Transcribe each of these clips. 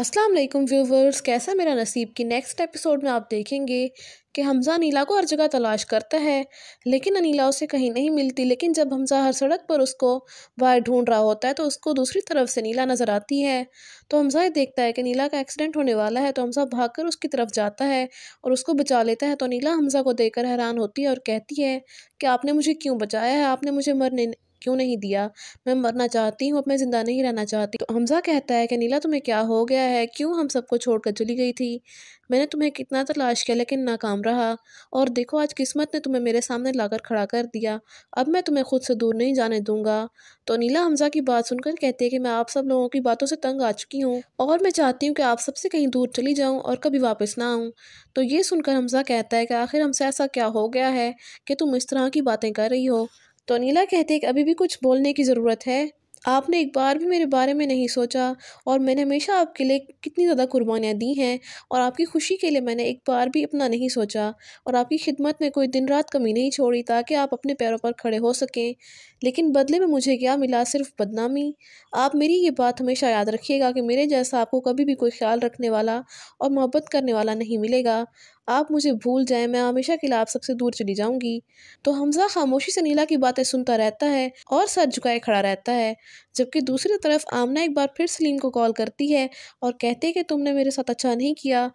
अस्सलाम वालेकुम व्यूवर्स कैसा मेरा नसीब कि नेक्स्ट एपिसोड में आप देखेंगे कि हमज़ा नीला को हर जगह तलाश करता है लेकिन अनिला उसे कहीं नहीं मिलती लेकिन जब हमज़ा हर सड़क पर उसको बाहर ढूंढ रहा होता है तो उसको दूसरी तरफ से नीला नज़र आती है तो हमज़ा ये देखता है कि नीला का एक्सीडेंट होने वाला है तो हमज़ा कर उसकी तरफ जाता है और उसको बचा लेता है तो नीला हमज़ा को देखकर हैरान होती है और कहती है कि आपने मुझे क्यों बचाया है आपने मुझे मरने क्यों नहीं दिया मैं मरना चाहती हूँ अब मैं ज़िंदा नहीं रहना चाहती तो हमजा कहता है कि नीला तुम्हें क्या हो गया है क्यों हम सबको छोड़ कर चली गई थी मैंने तुम्हें कितना तलाश किया लेकिन नाकाम रहा और देखो आज किस्मत ने तुम्हें मेरे सामने लाकर खड़ा कर दिया अब मैं तुम्हें खुद से दूर नहीं जाने दूंगा तो नीला हमजा की बात सुनकर कहती है कि मैं आप सब लोगों की बातों से तंग आ चुकी हूँ और मैं चाहती हूँ कि आप सबसे कहीं दूर चली जाऊँ और कभी वापस ना आऊँ तो ये सुनकर हमजा कहता है कि आखिर हमसे ऐसा क्या हो गया है कि तुम इस तरह की बातें कर रही हो तो नीला कहते कि अभी भी कुछ बोलने की ज़रूरत है आपने एक बार भी मेरे बारे में नहीं सोचा और मैंने हमेशा आपके लिए कितनी ज़्यादा कुर्बानियाँ दी हैं और आपकी खुशी के लिए मैंने एक बार भी अपना नहीं सोचा और आपकी खिदमत में कोई दिन रात कमी नहीं छोड़ी ताकि आप अपने पैरों पर खड़े हो सकें लेकिन बदले में मुझे क्या मिला सिर्फ बदनामी आप मेरी ये बात हमेशा याद रखिएगा कि मेरे जैसा आपको कभी भी कोई ख्याल रखने वाला और मोहब्बत करने वाला नहीं मिलेगा आप मुझे भूल जाएं मैं हमेशा के लिए आप सबसे दूर चली जाऊंगी तो हमजा खामोशी से नीला की बातें सुनता रहता है और सर झुकाए खड़ा रहता है जबकि दूसरी तरफ आमना एक बार फिर सलीम को कॉल करती है और कहते कि तुमने मेरे साथ अच्छा नहीं किया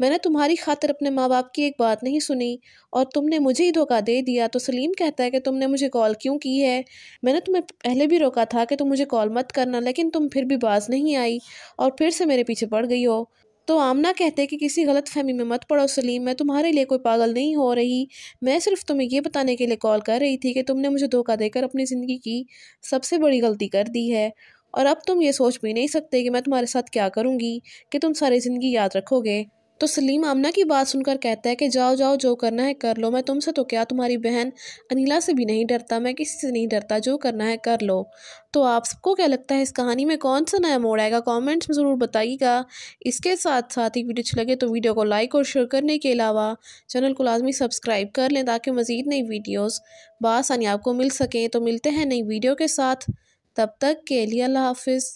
मैंने तुम्हारी खातर अपने माँ बाप की एक बात नहीं सुनी और तुमने मुझे ही धोखा दे दिया तो सलीम कहता है कि तुमने मुझे कॉल क्यों की है मैंने तुम्हें पहले भी रोका था कि तुम मुझे कॉल मत करना लेकिन तुम फिर भी बाज नहीं आई और फिर से मेरे पीछे पड़ गई हो तो आमना कहते हैं कि किसी गलत फहमी में मत पड़ो सलीम मैं तुम्हारे लिए कोई पागल नहीं हो रही मैं सिर्फ तुम्हें यह बताने के लिए कॉल कर रही थी कि तुमने मुझे धोखा देकर अपनी ज़िंदगी की सबसे बड़ी गलती कर दी है और अब तुम ये सोच भी नहीं सकते कि मैं तुम्हारे साथ क्या करूँगी कि तुम सारी ज़िंदगी याद रखोगे तो सलीम आमना की बात सुनकर कहता है कि जाओ जाओ जो करना है कर लो मैं तुमसे तो क्या तुम्हारी बहन अनिला से भी नहीं डरता मैं किसी से नहीं डरता जो करना है कर लो तो आप सबको क्या लगता है इस कहानी में कौन सा नया मोड़ आएगा कमेंट्स में ज़रूर बताइएगा इसके साथ साथ ही वीडियो अच्छी लगे तो वीडियो को लाइक और शेयर करने के अलावा चैनल को लाजमी सब्सक्राइब कर लें ताकि मज़ीद नई वीडियोज़ बासानी आपको मिल सकें तो मिलते हैं नई वीडियो के साथ तब तक के लिए अल्लाह हाफिज़